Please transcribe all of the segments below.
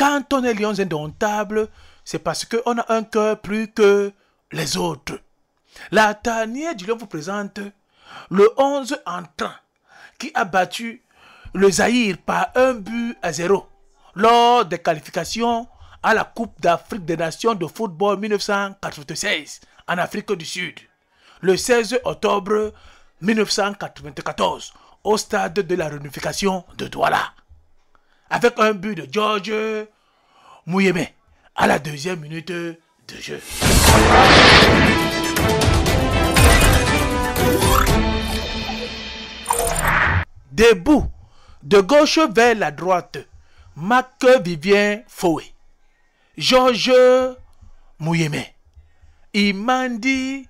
Quand on est lions indomptable, c'est parce qu'on a un cœur plus que les autres. La tanière du lion vous présente le 11 entrant qui a battu le Zaïre par un but à zéro lors des qualifications à la Coupe d'Afrique des Nations de football 1996 en Afrique du Sud, le 16 octobre 1994 au stade de la réunification de Douala avec un but de George Mouyeme à la deuxième minute de jeu. Debout, de gauche vers la droite, Marc Vivien Foué, Georges Mouyeme, Imandi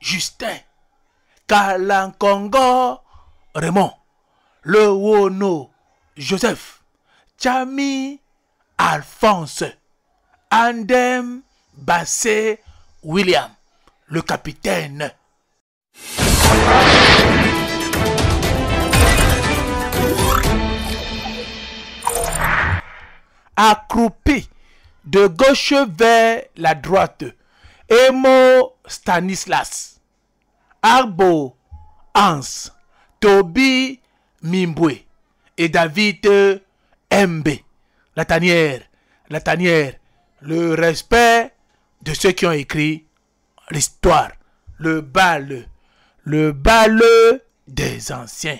Justin, Kalankongo Raymond, Le Wono Joseph, Chami Alphonse, Andem Bassé William, le capitaine. Accroupi de gauche vers la droite, Emo Stanislas, Arbo Hans, Toby Mimboué et David MB. La tanière, la tanière, le respect de ceux qui ont écrit l'histoire, le bal, le bal des anciens.